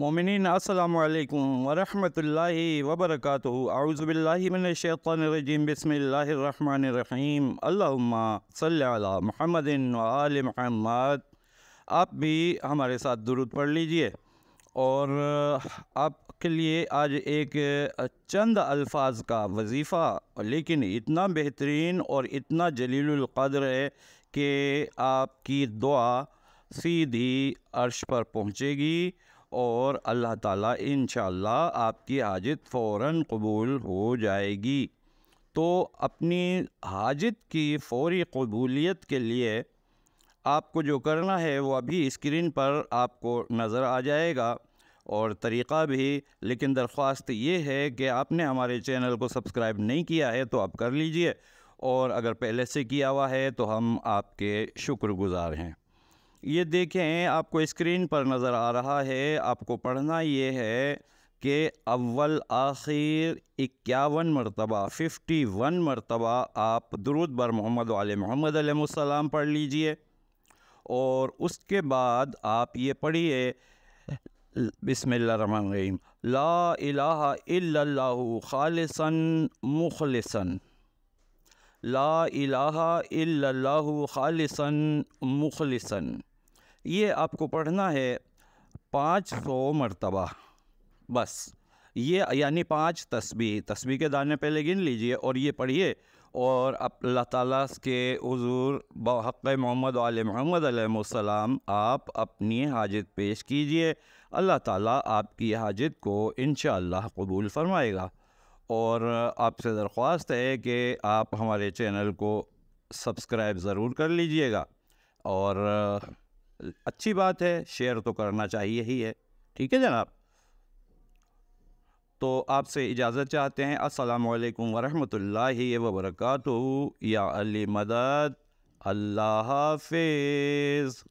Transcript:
मोमिन अल्लाम वरहमल वबरक आउज़बिल्लिमिनशैतरजीम बसमीम अल्लाहुम्मा सल्ली अला व मुहम्मद आप भी हमारे साथ दुरुद पढ़ लीजिए और आपके लिए आज एक चंद अल्फाज का वजीफ़ा लेकिन इतना बेहतरीन और इतना जलीलक़द्र है कि आपकी दुआ सीधी अर्श पर पहुँचेगी और अल्लाह ताला इन आपकी हाजत फ़ौर कबूल हो जाएगी तो अपनी हाजत की फौरी कबूलीत के लिए आपको जो करना है वो अभी स्क्रीन पर आपको नज़र आ जाएगा और तरीक़ा भी लेकिन दरख्वास्त ये है कि आपने हमारे चैनल को सब्सक्राइब नहीं किया है तो आप कर लीजिए और अगर पहले से किया हुआ है तो हम आपके शुक्रगुज़ार हैं ये देखें आपको स्क्रीन पर नज़र आ रहा है आपको पढ़ना ये है कि अव्वल आखिर इक्यावन मरतबा फ़िफ्टी वन मरतबा आप दरुद बर मोहम्मद वाले मोहम्मद आलम पढ़ लीजिए और उसके बाद आप ये पढ़िए बसमीम ला इलाहा ख़ालसन मुखलसन ला इलाहा ख़ालसन मुखलसन ये आपको पढ़ना है पाँच सौ मरतबा बस ये यानी पांच तस्बी तस्बी के दाने पहले गिन लीजिए और ये पढ़िए और अल्लाह ताला के हजूर बहक़ मोहम्मद आल मोहम्मद सलाम आप अपनी हाजत पेश कीजिए अल्लाह ताला आपकी हाजत को इन कबूल फरमाएगा और आपसे दरख्वास्त है कि आप हमारे चैनल को सब्सक्राइब ज़रूर कर लीजिएगा और अच्छी बात है शेयर तो करना चाहिए ही है ठीक है जनाब तो आपसे इजाज़त चाहते हैं असलकम वरहमल वबरक या अली मदद अल्लाह हाफिज़